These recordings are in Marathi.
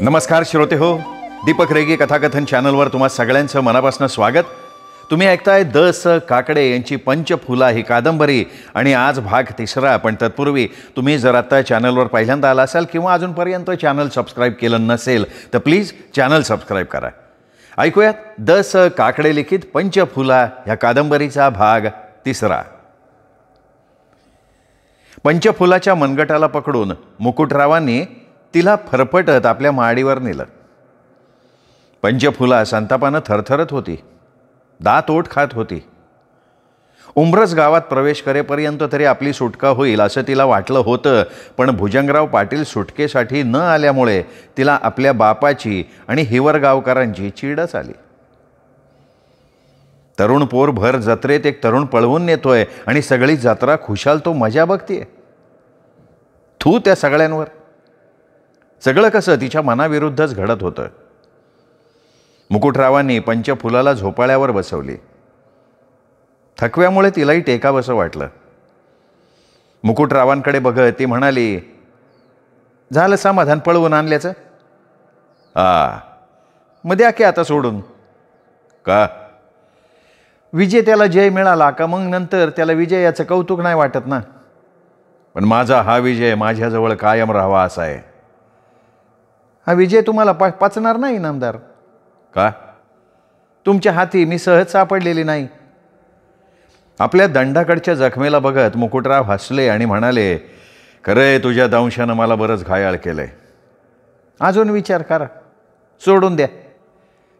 नमस्कार श्रोते हो दीपक रेगे कथाकथन चॅनलवर तुम्हा सगळ्यांचं मनापासून स्वागत तुम्ही ऐकताय द स काकडे यांची पंचफुला ही कादंबरी आणि आज भाग तिसरा पण तत्पूर्वी तुम्ही जर आत्ता चॅनलवर पहिल्यांदा आला असाल किंवा अजूनपर्यंत चॅनल सबस्क्राईब केलं नसेल तर प्लीज चॅनल सबस्क्राईब करा ऐकूयात द स काकडे लिखित पंचफुला ह्या कादंबरीचा भाग तिसरा पंचफुलाच्या मनगटाला पकडून मुकुटरावांनी तिला फरफटत आपल्या माडीवर नेलं पंचफुला संतापानं थरथरत होती दात ओठ खात होती उमरस गावात प्रवेश करेपर्यंत तरी आपली सुटका होईल असं तिला वाटलं होतं पण भुजंगराव पाटील सुटकेसाठी न आल्यामुळे तिला आपल्या बापाची आणि हिवरगावकरांची चीडच आली तरुण पोर भर जत्रेत एक तरुण पळवून नेतोय आणि सगळी जत्रा खुशाल तो मजा बघतीये थू त्या सगळ्यांवर सगळं कसं तिच्या मनाविरुद्धच घडत होतं मुकुटरावांनी पंचफुलाला झोपाळ्यावर बसवली थकव्यामुळे तिलाही टेकावंसं वाटलं मुकुटरावांकडे बघत ती म्हणाली झालं समाधान पळवून आणल्याचं आ मग द्या की आता सोडून का त्याला जय मिळाला का मग नंतर त्याला विजय याचं कौतुक नाही वाटत ना पण माझा हा विजय माझ्याजवळ कायम राहावा असा आहे हा विजय तुम्हाला पा पाचणार नाही इनामदार का तुमच्या हाती मी सहज सापडलेली नाही आपल्या दंडाकडच्या जखमेला बघत मुकुटराव हसले आणि म्हणाले खरंय तुझ्या दंशानं मला बरंच घायाळ केलंय अजून विचार करा सोडून द्या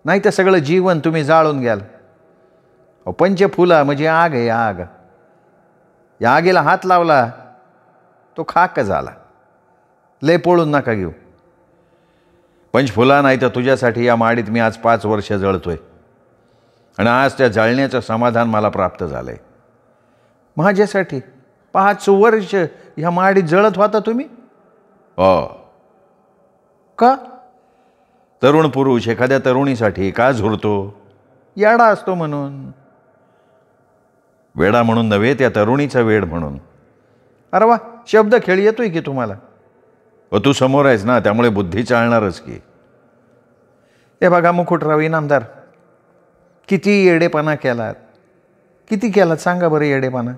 नाही तर सगळं जीवन तुम्ही जाळून घ्याल पंच फुला म्हणजे आग आहे आग या आगीला हात लावला तो खाक झाला लय पोळून नका घेऊ फुला नाही तर तुझ्यासाठी या माडीत मी आज पाच वर्ष जळतोय आणि आज त्या जळण्याचं समाधान मला प्राप्त झालं आहे माझ्यासाठी पाच वर्ष ह्या माडीत जळत होता तुम्ही अ हो. का तरुण पुरुष एखाद्या तरुणीसाठी का झुरतो याडा असतो म्हणून वेडा म्हणून नव्हे त्या तरुणीचा वेड म्हणून अरे वा शब्द खेळ येतोय की तुम्हाला व तू समोर आहेस ना त्यामुळे बुद्धी चालणारच की ते बघा मुकुटराव इनामदार किती येडेपणा केलात किती केलात सांगा बरं येडेपणा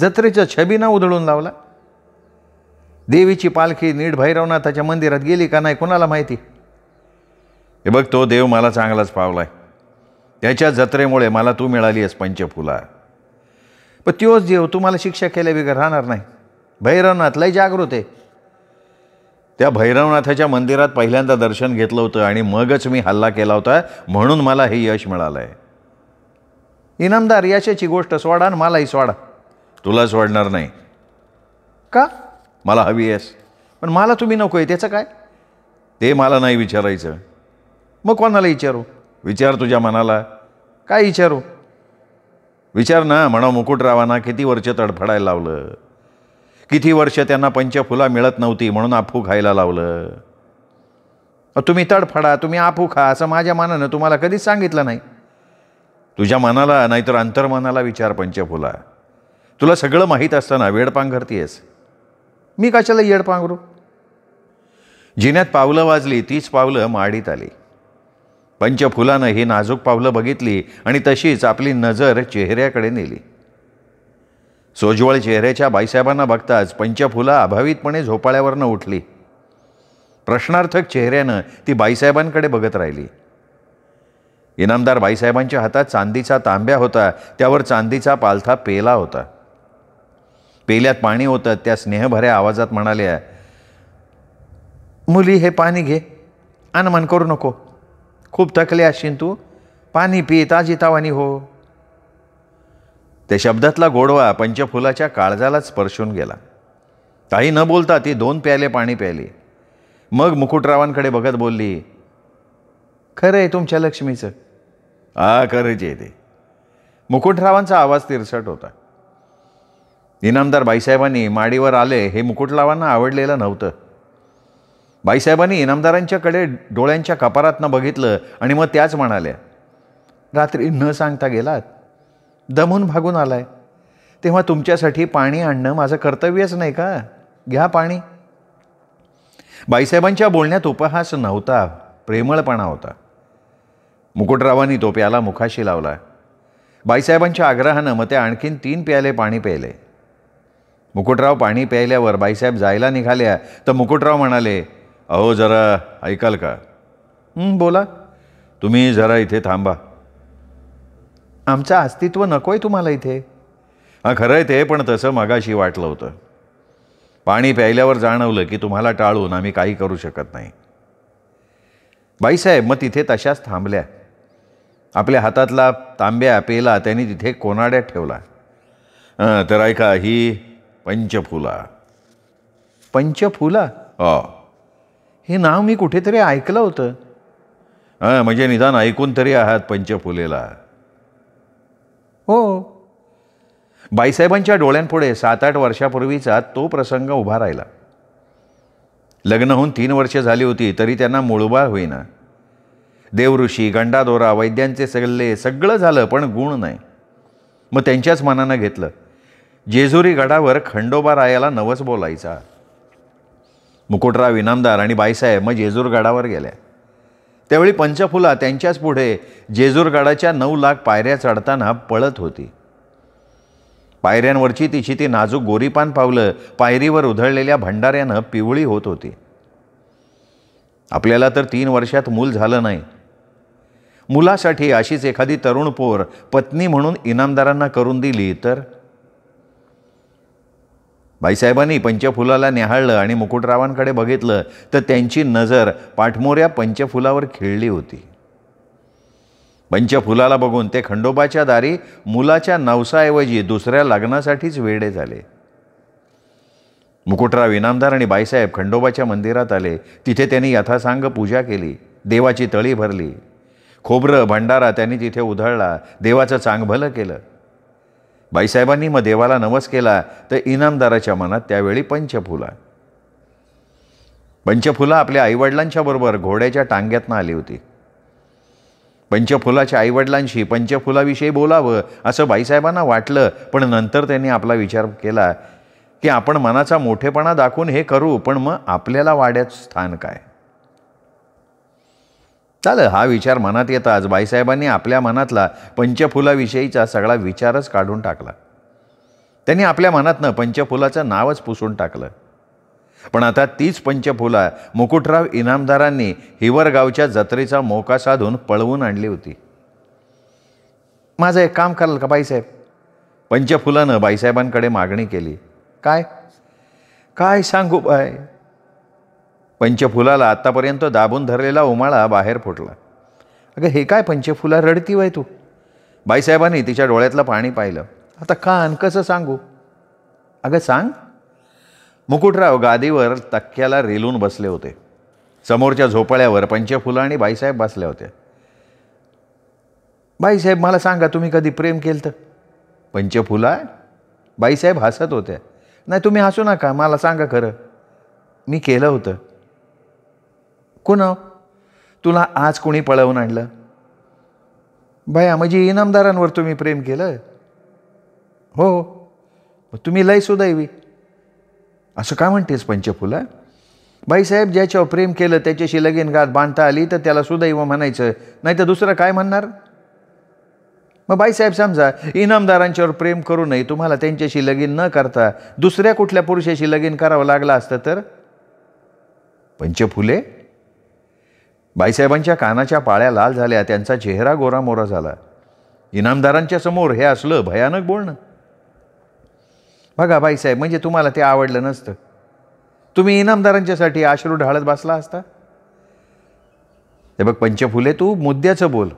जत्रेच्या छबीना उधळून लावला देवीची पालखी नीट भैरवनाथाच्या मंदिरात गेली का नाही कोणाला माहिती हे बघ तो देव मला चांगलाच पावलाय त्याच्या जत्रेमुळे मला तू मिळाली आहेस पंचफुला पण तोच देव तुम्हाला शिक्षा केल्याबिगर राहणार नाही भैरवनाथ लय जागृत आहे त्या भैरवनाथाच्या मंदिरात पहिल्यांदा दर्शन घेतलं होतं आणि मगच मी हल्ला केला होता म्हणून मला हे यश मिळालं आहे इनामदार याच्याची गोष्ट स्वाडा आणि मलाही स्वाडा तुला सोडणार नाही का मला हवी आहेस पण मला तुम्ही नको आहे त्याचं काय ते मला नाही विचारायचं मग कोणाला विचारू विचार तुझ्या मनाला काय विचारू विचार ना म्हणा मुकुटरावांना किती वर्ष तडफडायला लावलं किती वर्ष त्यांना पंचफुला मिळत नव्हती म्हणून आपू खायला लावलं तुम्ही तडफडा तुम्ही आपू खा असं माझ्या मनानं तुम्हाला कधीच सांगितलं नाही तुझ्या मनाला नाहीतर अंतर्मनाला विचार पंचफुला तुला सगळं माहीत असताना वेडपांघरती आहेस मी कशाला येडपांगरू जिन्यात पावलं वाजली तीच पावलं माडीत आली पंचफुलानं ही नाजूक पावलं बघितली आणि तशीच आपली नजर चेहऱ्याकडे नेली सोज्वळ चेहऱ्याच्या बाईसाहेबांना बघताच पंचफुला अभावितपणे झोपाळ्यावरनं उठली प्रश्नार्थक चेहऱ्यानं ती बाईसाहेबांकडे बघत राहिली इनामदार बाईसाहेबांच्या हातात चांदीचा तांब्या होता त्यावर चांदीचा पालथा पेला होता पेल्यात पाणी होतं त्या स्नेहभऱ्या आवाजात म्हणाल्या मुली हे पाणी घे मन करू नको खूप थकले असशील तू पाणी पी ताजी तावानी हो त्या शब्दातला गोडवा पंचफुलाच्या काळजाला स्पर्शून गेला काही न बोलता ती दोन प्याले पाणी प्याली मग मुकुटरावांकडे बघत बोलली खरं आहे तुमच्या लक्ष्मीचं आ जे ते मुकुटरावांचा आवाज तिरसट होता इनामदार बाईसाहेबांनी माडीवर आले हे मुकुटरावांना आवडलेलं नव्हतं बाईसाहेबांनी इनामदारांच्याकडे डोळ्यांच्या कपारातनं बघितलं आणि मग त्याच म्हणाल्या रात्री न सांगता गेलात दमून भागून आलाय तेव्हा तुमच्यासाठी पाणी आणणं माझं कर्तव्यच नाही का घ्या पाणी बाईसाहेबांच्या बोलण्यात उपहास नव्हता प्रेमळपणा होता मुकुटरावांनी तो प्याला मुखाशी लावला बाईसाहेबांच्या आग्रहानं मग ते आणखीन तीन प्याले पाणी प्यायले मुकुटराव पाणी प्यायल्यावर बाईसाहेब जायला निघाल्या तर मुकुटराव म्हणाले अहो जरा ऐकाल का बोला तुम्ही जरा इथे थांबा आमचं अस्तित्व नको आहे तुम्हाला इथे हां खरं आहे ते पण तसं मगाशी वाटलं होतं पाणी प्यायल्यावर जाणवलं की तुम्हाला टाळून आम्ही काही करू शकत नाही बाईसाहेब मग तिथे तशाच थांबल्या आपल्या हातातला तांब्या पेला त्यांनी तिथे कोनाड्यात ठेवला तर ऐका ही पंचफुला पंचफुला हो हे नाव मी कुठेतरी ऐकलं होतं हां म्हणजे निदान ऐकून तरी आहात पंचफुलेला हो बाईसाहेबांच्या डोळ्यांपुढे सात आठ वर्षापूर्वीचा तो प्रसंग उभा राहिला लग्न होऊन तीन वर्षे झाली होती तरी त्यांना मुळबाळ होईना देवऋषी गंडादोरा वैद्यांचे सगळे सगळं झालं पण गुण नाही मग त्यांच्याच मनानं घेतलं जेजुरी गडावर खंडोबा रायाला नवस बोलायचा मुकुटराव इनामदार आणि बाईसाहेब मग जेजूर गडावर गेल्या त्यावेळी पंचफुला त्यांच्याच पुढे जेजूरगाडाच्या नऊ लाख पायऱ्या चढताना पळत होती पायऱ्यांवरची तिची ती नाजूक गोरीपान पावलं पायरीवर उधळलेल्या भंडाऱ्यानं पिवळी होत होती आपल्याला तर तीन वर्षात मूल झालं नाही मुलासाठी अशीच एखादी तरुण पोर पत्नी म्हणून इनामदारांना करून दिली तर बाईसाहेबांनी पंचफुलाला न्याहाळलं आणि मुकुटरावांकडे बघितलं तर त्यांची नजर पाठमोऱ्या पंचफुलावर खेळली होती पंचफुलाला बघून ते खंडोबाच्या दारी मुलाच्या नवसाऐवजी दुसऱ्या लग्नासाठीच वेडे झाले मुकुटराव इनामदार आणि बाईसाहेब खंडोबाच्या मंदिरात आले तिथे त्यांनी यथासांग पूजा केली देवाची तळी भरली खोबरं भंडारा त्यांनी तिथे उधळला देवाचं चांगभलं केलं बाईसाहेबांनी मग देवाला नवस केला तर इनामदाराच्या मनात त्यावेळी पंचफुला पंचफुला आपल्या आईवडिलांच्या बरोबर घोड्याच्या टांग्यातनं आली होती पंचफुलाच्या आईवडिलांशी पंचफुलाविषयी बोलावं असं बाईसाहेबांना वाटलं पण नंतर त्यांनी आपला विचार केला की आपण मनाचा मोठेपणा दाखवून हे करू पण मग आपल्याला वाड्यात स्थान काय चालं हा विचार मनात येताच बाईसाहेबांनी आपल्या मनातला पंचफुलाविषयीचा सगळा विचारच काढून टाकला त्यांनी आपल्या मनातनं पंचफुलाचं नावच पुसून टाकलं पण आता तीच पंचफुला मुकुटराव इनामदारांनी हिवरगावच्या जत्रेचा मोका साधून पळवून आणली होती माझं एक काम कराल का बाईसाहेब पंचफुलानं बाईसाहेबांकडे मागणी केली काय काय सांगू बाय पंचफुलाला आत्तापर्यंत दाबून धरलेला उमाळा बाहेर फुटला अगं हे काय पंचफुला रडती वय तू बाईसाहेबांनी तिच्या डोळ्यातलं पाणी पाहिलं आता का आण कसं सांगू अगं सांग मुकुटराव गादीवर तक्क्याला रेलून बसले होते समोरच्या झोपाळ्यावर पंचफुला आणि बाईसाहेब बसल्या होत्या बाईसाहेब मला सांगा तुम्ही कधी प्रेम केलं तर पंचफुला बाईसाहेब हसत होत्या नाही तुम्ही हसू नका मला सांगा खरं मी केलं होतं कोण तुला आज कोणी पळवून आणलं बया म्हणजे इनामदारांवर तुम्ही प्रेम केलं हो, हो. तुम्ही लय सुदैवी असं का म्हणतेस पंचफुला बाईसाहेब ज्याच्यावर प्रेम केलं त्याच्याशी लगीन गात बांधता आली तर त्याला सुदैव म्हणायचं नाही तर दुसरं काय म्हणणार मग बाईसाहेब समजा इनामदारांच्यावर प्रेम करू नये तुम्हाला त्यांच्याशी लगीन न करता दुसऱ्या कुठल्या पुरुषाशी लगीन करावं लागलं असतं तर पंचफुले बाईसाहेबांच्या कानाच्या पाळ्या लाल झाल्या त्यांचा चेहरा गोरामोरा झाला इनामदारांच्या समोर हे असलं भयानक बोलणं बघा बाईसाहेब म्हणजे तुम्हाला ते आवडलं नसतं तुम्ही इनामदारांच्यासाठी आश्रू ढाळत बसला असता ते बघ पंचफुले तू मुद्द्याचं बोल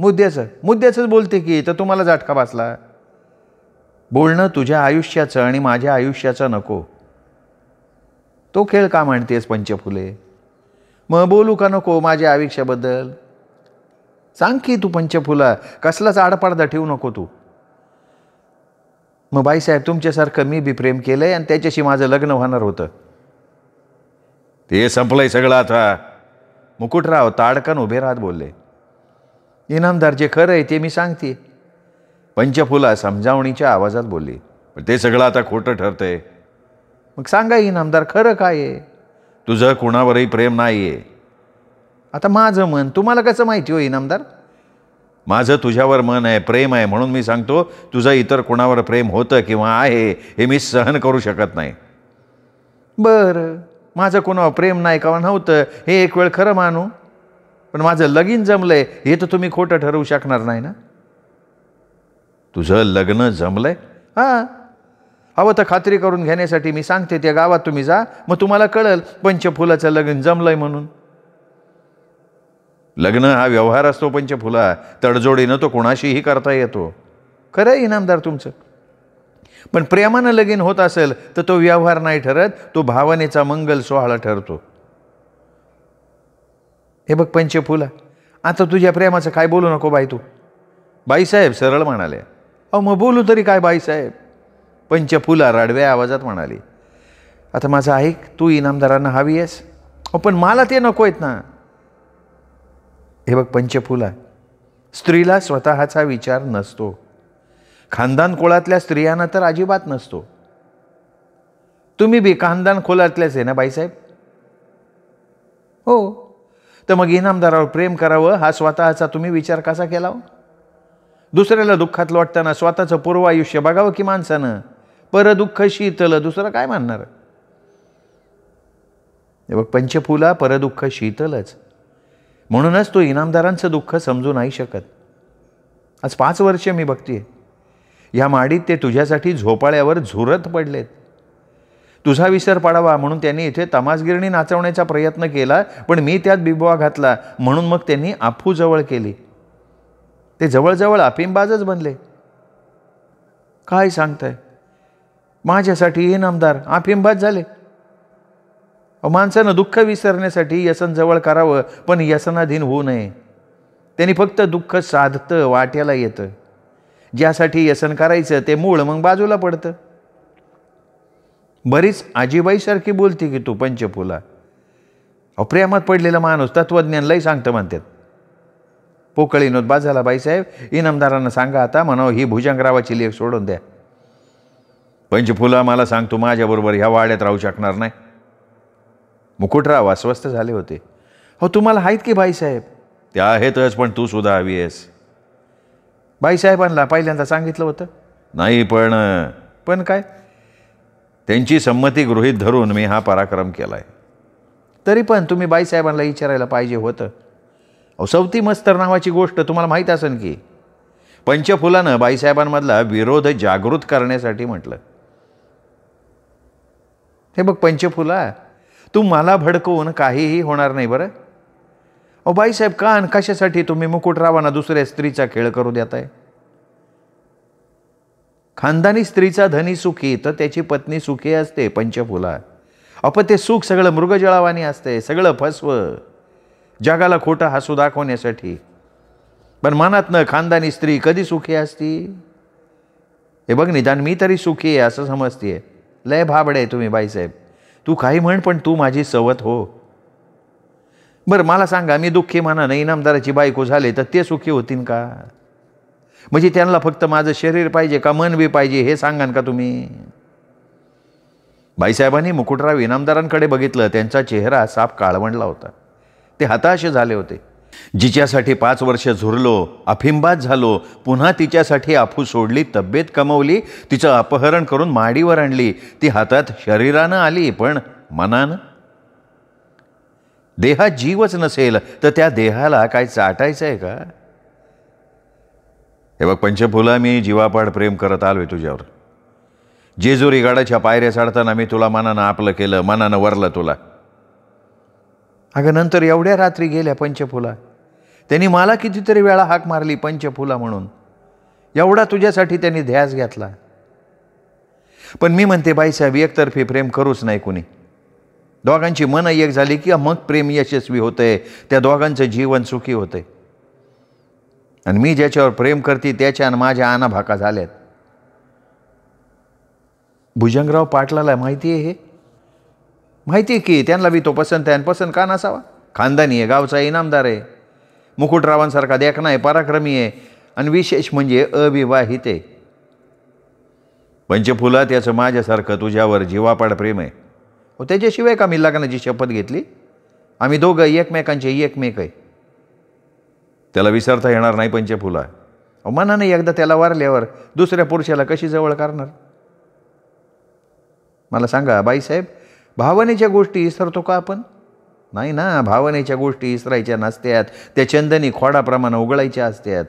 मुद्द्याचं मुद्द्याचंच बोलते की तर तुम्हाला झटका बसला बोलणं तुझ्या आयुष्याचं आणि माझ्या आयुष्याचं नको तो खेळ का म्हणतेस पंचफुले मग बोलू का नको माझ्या आयुष्याबद्दल सांग की तू पंचफुला कसलाच आडपाडदा ठेवू नको तू मग बाईसाहेब तुमच्यासारखं मी बी प्रेम केलंय आणि त्याच्याशी माझं लग्न होणार होतं ते संपलंय सगळं आता मुकुटराव ताडकन उभे राहत बोलले इनामदार जे खरं आहे ते मी सांगते पंचफुला समजावणीच्या आवाजात बोलली पण ते सगळं आता खोटं ठरतंय मग सांगा इनामदार खरं काय आहे तुझं कुणावरही प्रेम नाही आहे आता माझं मन तुम्हाला कसं माहिती होईल आमदार माझं तुझ्यावर मन आहे प्रेम आहे म्हणून मी सांगतो तुझं इतर कुणावर प्रेम होतं किंवा आहे हे मी सहन करू शकत नाही बरं माझं कुणावर प्रेम नाही का नव्हतं हे एक वेळ खरं मानू पण माझं लगीन जमलं हे तर तुम्ही खोटं ठरवू शकणार नाही ना तुझं लग्न जमलं आहे हां हवं तर खात्री करून घेण्यासाठी मी सांगते त्या गावात तुम्ही जा मग तुम्हाला कळल पंचफुलाचं लग्न जमलंय म्हणून लग्न हा व्यवहार असतो पंचफुला तडजोडीनं तो कोणाशीही करता येतो खरं इनामदार तुमचं पण प्रेमानं लगीन होत असेल तर तो व्यवहार नाही ठरत तो भावनेचा मंगल सोहळा ठरतो हे बघ पंचफुला आता तुझ्या प्रेमाचं काय बोलू नको बाई तू बाईसाहेब सरळ म्हणाले अहो मग बोलू तरी काय बाईसाहेब पंचफुला राडव्या आवाजात म्हणाली आता माझं ऐक तू इनामदारांना हवी आहेस पण मला ते नको आहेत ना हे बघ पंचफुला स्त्रीला स्वतःचा विचार नसतो खानदान कोळातल्या स्त्रियांना तर अजिबात नसतो तुम्ही बी खानदान खोलातल्याच आहे ना बाईसाहेब हो तर मग इनामदारावर प्रेम करावं हा स्वतःचा तुम्ही विचार कसा केला हो? दुसऱ्याला दुःखात वाटताना स्वतःचं पूर्व आयुष्य बघावं की माणसानं परदुःख शीतल दुसरं काय म्हणणार बघ पंचफुला परदुःख शीतलच म्हणूनच तो इनामदारांचं दुःख समजू नाही शकत आज पाच वर्ष मी बघतीये या माडीत ते तुझ्यासाठी झोपाळ्यावर झुरत पडलेत तुझा विसर पाडावा म्हणून त्यांनी इथे तमासगिरणी नाचवण्याचा प्रयत्न केला पण मी त्यात बिबवा घातला म्हणून मग त्यांनी आफू जवळ केली ते जवळजवळ अफिमबाजच बनले काय सांगताय माझ्यासाठी हे नामदार आफिंबाज झाले माणसानं दुःख विसरण्यासाठी यसन जवळ करावं पण यसनाधीन होऊ नये त्यांनी फक्त दुःख साधतं वाट्याला येतं ज्यासाठी यसन करायचं ते मूळ मग बाजूला पडतं बरीच आजीबाईसारखी बोलते की तू पंचफुला अप्रेमात पडलेला माणूस तत्त्वज्ञानलाही सांगतं म्हणतात पोकळी नोत बाजाला बाईसाहेब इनामदारांना सांगा आता म्हणावं ही भुजंगरावाची लेख सोडून द्या पंचफुला मला सांगतो माझ्याबरोबर ह्या वाड्यात राहू शकणार नाही मुकुटराव अस्वस्थ झाले होते हो तुम्हाला आहेत की बाईसाहेब ते आहेतच पण तू सुद्धा हवी आहेस बाईसाहेबांना पहिल्यांदा सांगितलं होतं नाही पण पण काय त्यांची संमती गृहीत धरून मी हा पराक्रम केला आहे तरी पण तुम्ही बाईसाहेबांना विचारायला पाहिजे होतं अहो सवती मस्तर नावाची गोष्ट तुम्हाला माहीत असेल की पंचफुलानं बाईसाहेबांमधला विरोध जागृत करण्यासाठी म्हटलं हे बघ पंचफुला तू मला भडकवून काहीही होणार नाही बरं ओ बाईसाहेब का आणि कशासाठी तुम्ही मुकुटरावांना दुसऱ्या स्त्रीचा खेळ करू देत आहे खानदानी स्त्रीचा धनी सुखी तर त्याची पत्नी सुखी असते पंचफुला अप ते सुख सगळं मृगजळावानी असते सगळं फसव जगाला खोटं हसू दाखवण्यासाठी पण न खानदानी स्त्री कधी सुखी असती हे बघ निदान मी तरी सुखी आहे असं समजते लय भाबडे तुम्ही बाईसाहेब तू काही म्हण पण तू माझी सवत हो बरं मला सांगा मी दुःखी नाही इनामदाराची बायको झाले तर ते सुखी होतील का म्हणजे त्यांना फक्त माझं शरीर पाहिजे का मन बी पाहिजे हे सांगान का तुम्ही बाईसाहेबांनी मुकुटराव इनामदारांकडे बघितलं त्यांचा चेहरा साप काळवंडला होता ते हताश झाले होते जिच्यासाठी पाच वर्ष झुरलो अफिंबात झालो पुन्हा तिच्यासाठी आफू सोडली तब्येत कमवली तिचं अपहरण करून माडीवर आणली ती हातात शरीरानं आली पण मनानं देहात जीवच नसेल तर त्या देहाला काय चाटायचं आहे का हे बघ पंचफुला मी जीवापाड प्रेम करत आलोय तुझ्यावर जेजुरी गडाच्या पायऱ्या चढताना मी तुला मनानं आपलं केलं मनानं वरलं तुला अगं नंतर एवढ्या रात्री गेल्या पंचफुला त्यांनी मला कितीतरी वेळा हाक मारली पंचफुला म्हणून एवढा तुझ्यासाठी त्यांनी ध्यास घेतला पण मी म्हणते बाईसाहेब एकतर्फी प्रेम करूच नाही कुणी दोघांची मनं एक झाली की मग प्रेम यशस्वी होतंय त्या दोघांचं जीवन सुखी होतंय आणि मी ज्याच्यावर प्रेम करते त्याच्या आणि माझ्या आनाभाका झाल्यात भुजंगराव पाटलाला माहिती आहे हे माहिती आहे की त्यांना बी तो पसंत आहे आणि पसंत का नसावा खानदानी आहे गावचा इनामदार आहे मुकुटरावांसारखा देखना आहे पराक्रमी आहे आणि विशेष म्हणजे अविवाहित आहे पंचफुला त्याचं माझ्यासारखं तुझ्यावर जीवापाड प्रेम आहे हो त्याच्याशिवाय का मी लग्नाची शपथ घेतली आम्ही दोघं एकमेकांचे एकमेक आहे त्याला विसरता येणार नाही पंचफुला नाही एकदा त्याला वारल्यावर दुसऱ्या पुरुषाला कशी जवळ करणार मला सांगा बाईसाहेब भावनेच्या गोष्टी इसरतो का आपण नाही ना भावनेच्या गोष्टी इसरायच्या नसत्यात त्या चंदनी खोडाप्रमाणे उघडायच्या असत्यात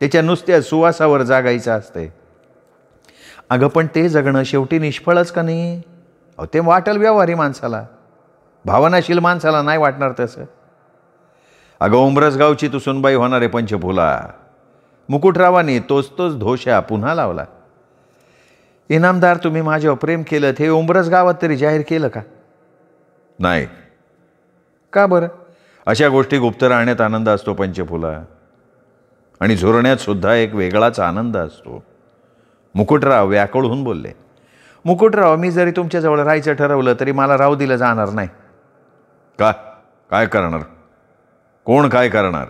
त्याच्या नुसत्या सुवासावर जागायचं असते अगं पण ते जगणं शेवटी निष्फळच का नाही अहो ते वाटल व्यवहारी माणसाला भावनाशील माणसाला नाही वाटणार तसं अगं उमरसगावची तुसूनबाई होणारे पंचफुला मुकुटरावाने तोच तोच धोशा पुन्हा लावला इनामदार तुम्ही माझ्यावर प्रेम केलं हे उंबरस गावात तरी जाहीर केलं का नाही का बरं अशा गोष्टी गुप्त राहण्यात आनंद असतो पंचफुला आणि झुरण्यात सुद्धा एक वेगळाच आनंद असतो मुकुटराव व्याकळहून बोलले मुकुटराव मी जरी तुमच्याजवळ राहायचं ठरवलं तरी मला राहू दिलं जाणार नाही का काय करणार कोण काय करणार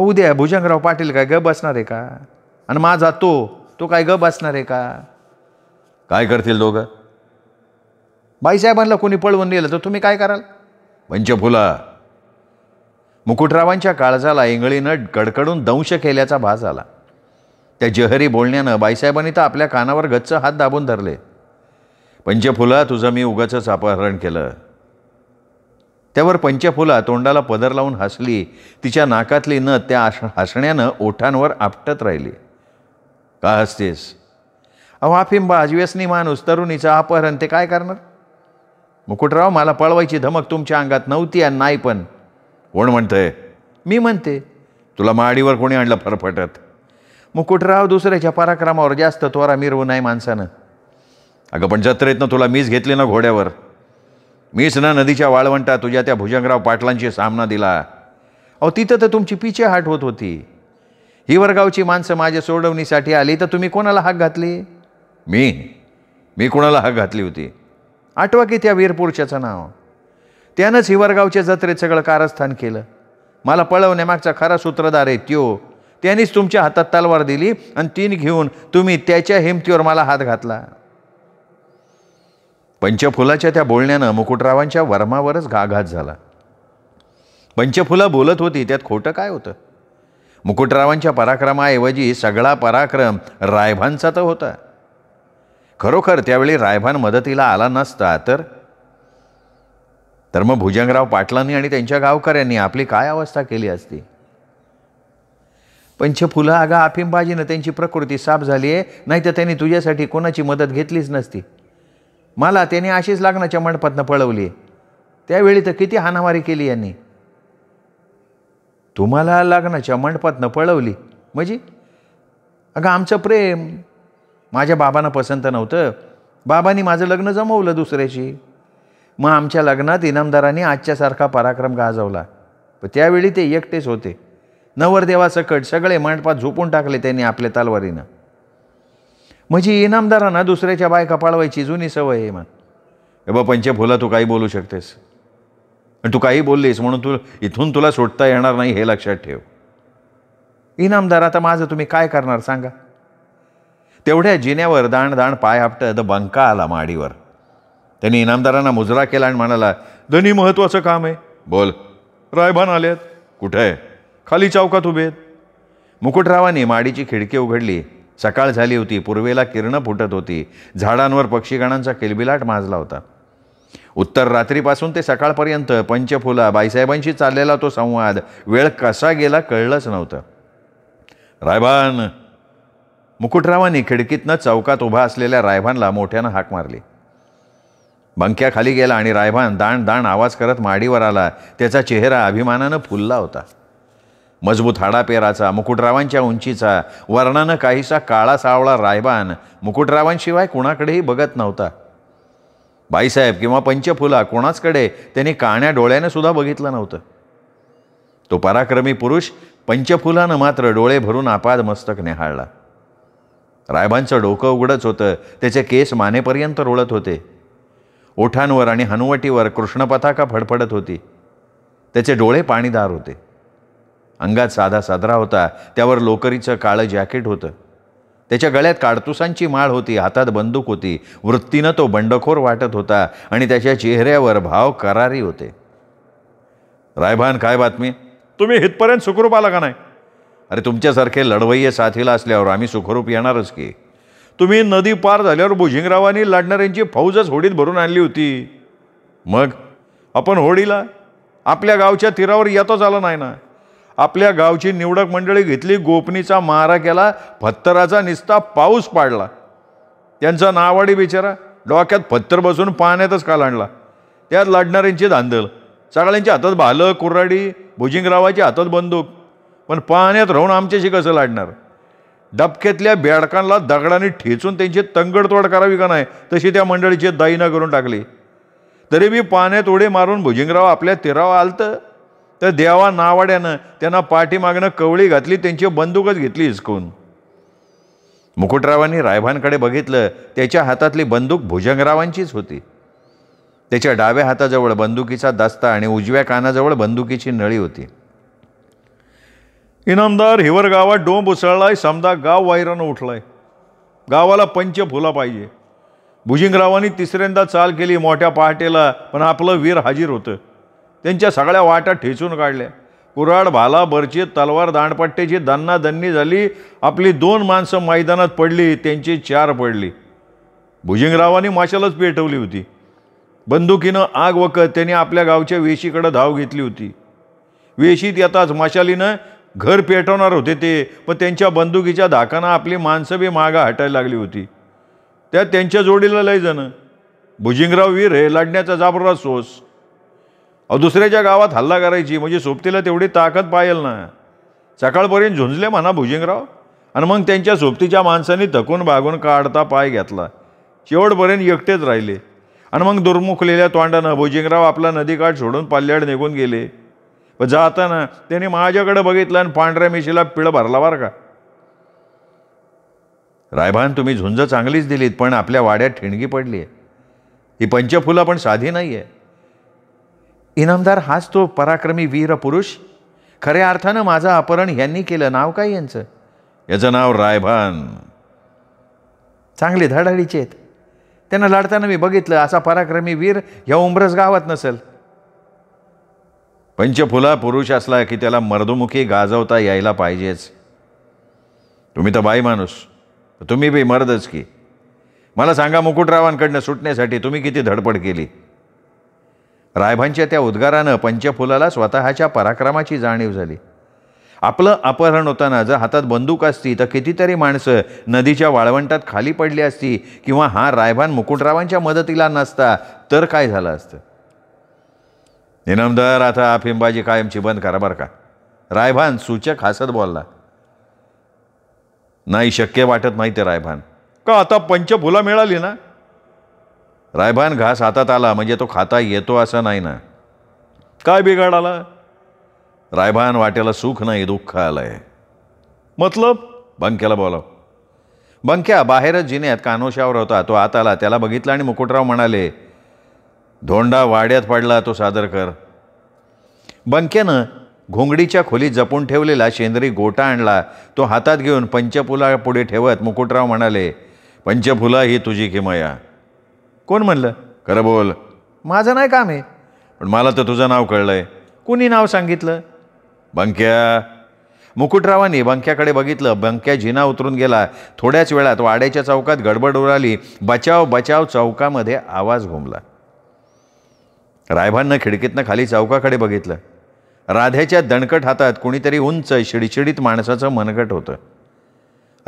उद्या भुजंगराव पाटील काय ग बसणार आहे का आणि माझा तो तो काय ग बसणार आहे का काय करतील दोघं बाईसाहेबांना कोणी पळवून नेलं तर तुम्ही काय कराल पंचफुला मुकुटरावांच्या काळजाला इंगळीनं कडकडून दंश केल्याचा भास आला त्या जहरी बोलण्यानं बाईसाहेबांनी तर आपल्या कानावर गच्च हात दाबून धरले पंचफुला तुझं मी उगाचंच अपहरण केलं त्यावर पंचफुला तोंडाला पदर लावून हसली तिच्या नाकातली न त्या हसण्यानं ओठांवर आपटत राहिली का हसतेस अहो अफिमबाज व्यसनी माणूस तरुणीचं अपहरण ते काय करणार मुकुटराव मला पळवायची धमक तुमच्या अंगात नव्हती आणि नाही पण कोण म्हणतंय मी म्हणते तुला माडीवर कोणी आणलं फरफटत मुकुटराव दुसऱ्याच्या पराक्रमावर जास्त त्वरा मिरवू नाही माणसानं अगं पण जत्रेतनं तुला मीच घेतली ना घोड्यावर मीच ना नदीच्या वाळवंटात तुझ्या त्या भुजंगराव पाटलांशी सामना दिला अहो तिथं तर तुमची पिछे हाट होत होती ही वर्गावची माणसं माझ्या सोडवणीसाठी आली तर तुम्ही कोणाला हाक घातली मी मी कुणाला हाक घातली होती आठवा की त्या वीरपुरुषाचं नाव त्यानंच हिवरगावच्या जत्रेत सगळं कारस्थान केलं मला पळवण्यामागचा खरा सूत्रधार आहे त्यो त्यानेच तुमच्या हातात तलवार दिली आणि तीन घेऊन तुम्ही त्याच्या हिमतीवर मला हात घातला पंचफुलाच्या त्या बोलण्यानं मुकुटरावांच्या वर्मावरच घाघात झाला पंचफुला बोलत होती त्यात खोटं काय होतं मुकुटरावांच्या पराक्रमाऐवजी सगळा पराक्रम रायभांचा तर होता खरोखर त्यावेळी रायभान मदतीला आला नसता तर तर मग भुजंगराव पाटलांनी आणि त्यांच्या गावकऱ्यांनी आपली काय अवस्था केली असती पंच फुलं आगा अफिमबाजीनं त्यांची प्रकृती साफ झाली आहे नाही तर त्यांनी तुझ्यासाठी कोणाची मदत घेतलीच नसती मला त्यांनी अशीच लागण्याच्या मंडपातनं पळवली त्यावेळी तर किती हानामारी केली यांनी तुम्हाला लग्नाच्या मंडपातनं पळवली म्हणजे अगं आमचं प्रेम माझ्या बाबांना पसंत नव्हतं बाबांनी माझं लग्न जमवलं दुसऱ्याशी मग आमच्या लग्नात इनामदारांनी आजच्यासारखा पराक्रम गाजवला पण त्यावेळी ते एकटेच होते नवरदेवासकट सगळे मंडपात झोपून टाकले त्यांनी आपल्या तलवारीनं म्हणजे इनामदारांना दुसऱ्याच्या बाय कपाळवायची जुनी सवय आहे मग ए बा तू काही बोलू शकतेस आणि तू काही बोललीस म्हणून तू इथून तुला सोडता येणार नाही हे लक्षात ठेव इनामदार आता माझं तुम्ही काय करणार सांगा तेवढ्या जिन्यावर दाण पाय आपटत बंका आला माडीवर त्यांनी इनामदारांना मुजरा केला आणि म्हणाला धनी महत्त्वाचं काम आहे बोल रायभान आलेत कुठं आहे खाली चौकात उभे आहेत मुकुटरावांनी माडीची खिडकी उघडली सकाळ झाली होती पूर्वेला किरणं फुटत होती झाडांवर पक्षीगणांचा किलबिलाट माजला होता उत्तर रात्रीपासून ते सकाळपर्यंत पंचफुला बाईसाहेबांशी चाललेला तो संवाद वेळ कसा गेला कळलंच नव्हतं रायभान मुकुटरावांनी खिडकीतनं चौकात उभा असलेल्या रायभानला मोठ्यानं हाक मारली बंक्या खाली गेला आणि रायभान दाण दाण आवाज करत माडीवर आला त्याचा चेहरा अभिमानानं फुलला होता मजबूत हाडापेराचा मुकुटरावांच्या उंचीचा वर्णानं काहीसा काळा सावळा रायबान मुकुटरावांशिवाय कुणाकडेही बघत नव्हता बाईसाहेब किंवा पंचफुला कोणाचकडे त्यांनी काण्या डोळ्यानं सुद्धा बघितलं नव्हतं तो पराक्रमी पुरुष पंचफुलानं मात्र डोळे भरून आपाद मस्तक निहाळला रायबांचं डोकं उघडच होतं त्याचे केस मानेपर्यंत रोळत होते ओठांवर आणि हनुवटीवर कृष्णपथाका फडफडत होती त्याचे डोळे पाणीदार होते अंगात साधा सादरा होता त्यावर लोकरीचं काळं जॅकेट होतं त्याच्या गळ्यात काडतुसांची माळ होती हातात बंदूक होती वृत्तीनं तो बंडखोर वाटत होता आणि त्याच्या चेहऱ्यावर भाव करारी होते रायभान काय बातमी तुम्ही हितपर्यंत सुखरूप आला का नाही अरे तुमच्यासारखे लढवय्ये साथीला असल्यावर आम्ही सुखरूप येणारच की तुम्ही नदी पार झाल्यावर भुजिंगरावांनी लढणाऱ्यांची फौजच होडीत भरून आणली होती मग आपण होडीला आपल्या गावच्या तीरावर येतोच आलं नाही ना आपल्या गावची निवडक मंडळी घेतली गोपनीचा मारा केला फत्तराचा निस्ता पाऊस पाडला त्यांचा नावाडी बिचारा डोक्यात फत्तर बसून पाण्यातच काल आणला त्यात लढणाऱ्यांची धांदल सगळ्यांच्या हातात भालं कुर्राडी भुजिंगरावाच्या हातात बंदूक पण पाण्यात राहून आमच्याशी कसं लाडणार डबक्यातल्या बेडकांना दगडाने ठेचून त्यांची तंगडतोड करावी का नाही तशी त्या मंडळीची दाईना करून टाकली तरी मी पाण्यात उडे मारून भुजिंगराव आपल्या तिराव आलतं तर देवा नावाड्यानं त्यांना पाठीमागणं कवळी घातली त्यांची बंदूकच घेतली हिसकून मुकुटरावांनी रायभानकडे बघितलं त्याच्या हातातली बंदूक भुजंगरावांचीच होती त्याच्या डाव्या हाताजवळ बंदुकीचा दस्ता आणि उजव्या कानाजवळ बंदुकीची नळी होती इनामदार हिवर गावात डोंब उसळलाय समजा गाव वाहिरानं उठलाय गावाला पंच फुला पाहिजे भुजिंगरावांनी तिसऱ्यांदा चाल केली मोठ्या पहाटेला पण आपलं वीर हाजीर होतं त्यांच्या सगळ्या वाटा ठेचून काढल्या कुराड भाला बरची तलवार दांडपट्ट्याची दन्नादन्नी झाली आपली दोन माणसं मैदानात पडली त्यांची चार पडली भुजिंगरावांनी माशालाच पेटवली होती बंदुकीनं आग वकत त्यांनी आपल्या गावच्या वेशीकडं धाव घेतली होती वेशीत येताच माशालीनं घर पेटवणार होते ते पण त्यांच्या बंदुकीच्या धाकानं आपली माणसं बी मागा हटायला लागली होती त्या त्यांच्या जोडीला लय जण भुजिंगराव वीर हे लढण्याचा जाबरा सोस अ दुसऱ्याच्या गावात हल्ला करायची म्हणजे सोबतीला तेवढी ताकद पाहिल ना सकाळपर्यंत झुंजले म्हणा भुजिंगराव आणि मग त्यांच्या सोबतीच्या माणसांनी थकून भागून काढता पाय घेतला शेवटपर्यंत एकटेच राहिले आणि मग दुर्मुखलेल्या तोंडानं भुजिंगराव आपला नदीकाठ सोडून पाल्याड निघून गेले व जाताना त्याने माझ्याकडे बघितलं आणि पांढऱ्या मिशीला पिळ भरला बरं का रायभान तुम्ही झुंज चांगलीच दिलीत पण आपल्या वाड्यात ठिणगी पडली आहे ही पंचफुला पण साधी नाही आहे इनामदार हाच तो पराक्रमी वीर पुरुष खऱ्या अर्थानं माझं अपहरण यांनी केलं नाव काय यांचं याचं नाव रायभान चांगले धडाडीचे आहेत त्यांना लढताना मी बघितलं असा पराक्रमी वीर ह्या उंबरस गावात नसेल पंचफुला पुरुष असला की त्याला मर्दमुखी गाजवता यायला पाहिजेच तुम्ही तर बाई माणूस तुम्ही बी मर्दच की मला सांगा मुकुटरावांकडनं सुटण्यासाठी तुम्ही किती धडपड केली रायभांच्या त्या उद्गारानं पंचफुलाला स्वतःच्या पराक्रमाची जाणीव झाली आपलं अपहरण होताना जर हातात बंदूक असती तर कितीतरी माणसं नदीच्या वाळवंटात खाली पडली असती किंवा हा रायभान मुकुटरावांच्या मदतीला नसता तर काय झालं असतं इनामदार आता अफिमबाजी कायमची बंद करा बरं का रायभान सूचक हसत बोलला नाही शक्य वाटत माहिती ते रायभान का आता फुला मिळाली ना रायभान घास हातात आला म्हणजे तो खाता येतो असं नाही ना काय बिघाड आला रायभान वाट्याला सुख नाही दुःख आलंय मतलब बंक्याला बोलाव बंक्या बाहेरच जिन्यात कानोशावर होता तो आत आला त्याला बघितला आणि मुकुटराव म्हणाले धोंडा वाड्यात पडला तो सादर कर बंक्यानं घोंगडीच्या खोलीत जपून ठेवलेला शेंद्री गोटा आणला तो हातात घेऊन पंचफुला पुढे ठेवत मुकुटराव म्हणाले पंचफुला ही तुझी किमया कोण म्हणलं खरं बोल माझं नाही काम आहे पण मला तर तुझं नाव कळलं आहे कुणी नाव सांगितलं बंक्या मुकुटरावांनी बंक्याकडे बघितलं बंक्या जिना उतरून गेला थोड्याच वेळात वाड्याच्या चौकात गडबड उडाली बचाव बचाव चौकामध्ये आवाज घुमला रायभाननं खिडकीतनं खाली चौकाकडे बघितलं राधेच्या दणकट हातात कुणीतरी उंच शिडशिडीत माणसाचं मनगट होतं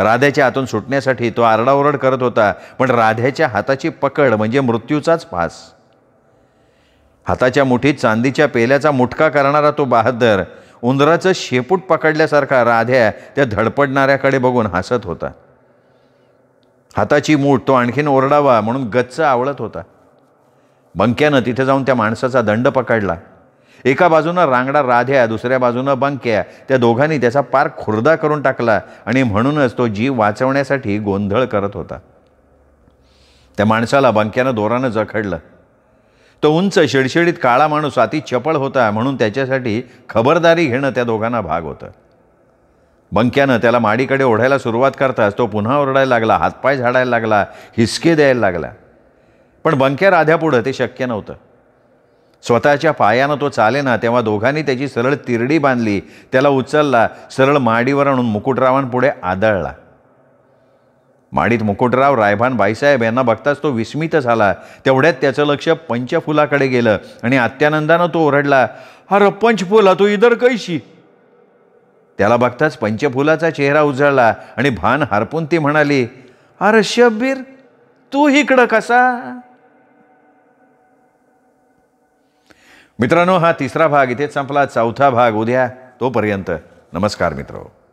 राधेच्या हातून सुटण्यासाठी तो आरडाओरड करत होता पण राधेच्या हाताची पकड म्हणजे मृत्यूचाच फास हाताच्या मुठीत चांदीच्या पेल्याचा मुटका करणारा तो बहादर उंदराचं शेपूट पकडल्यासारखा राध्या त्या धडपडणाऱ्याकडे बघून हसत होता हाताची मूठ तो आणखीन ओरडावा म्हणून गच्च आवळत होता बंक्यानं तिथे जाऊन त्या माणसाचा दंड पकडला एका बाजूनं रांगडा राध्या दुसऱ्या बाजूनं बंक्या त्या दोघांनी त्याचा पार खुर्दा करून टाकला आणि म्हणूनच तो जीव वाचवण्यासाठी गोंधळ करत होता त्या माणसाला बंक्यानं दोरानं जखडलं तो उंच शिडशिडीत काळा माणूस अति चपळ होता म्हणून त्याच्यासाठी खबरदारी घेणं त्या दोघांना भाग होतं बंक्यानं त्याला माडीकडे ओढायला सुरुवात करताच तो पुन्हा ओरडायला लागला हातपाय झाडायला लागला हिसके द्यायला लागला पण बंक्या राध्यापुढं ते शक्य नव्हतं स्वतःच्या पायानं तो चाले ना तेव्हा दोघांनी त्याची सरळ तिरडी बांधली त्याला उचलला सरळ माडीवर आणून मुकुटरावांपुढे आदळला माडीत मुकुटराव रायभान बाईसाहेब यांना बघताच तो विस्मित झाला तेवढ्यात त्याचं लक्ष पंचफुलाकडे गेलं आणि आत्यानंदानं तो ओरडला अरे पंचफुला तू इधर कैशी त्याला बघताच पंचफुलाचा चेहरा उजळला आणि भान हरपून ती म्हणाली अरे शब्बीर तू इकडं कसा मित्रांनो हा तिसरा भाग इथेच संपला चौथा भाग उद्या तोपर्यंत नमस्कार मित्रो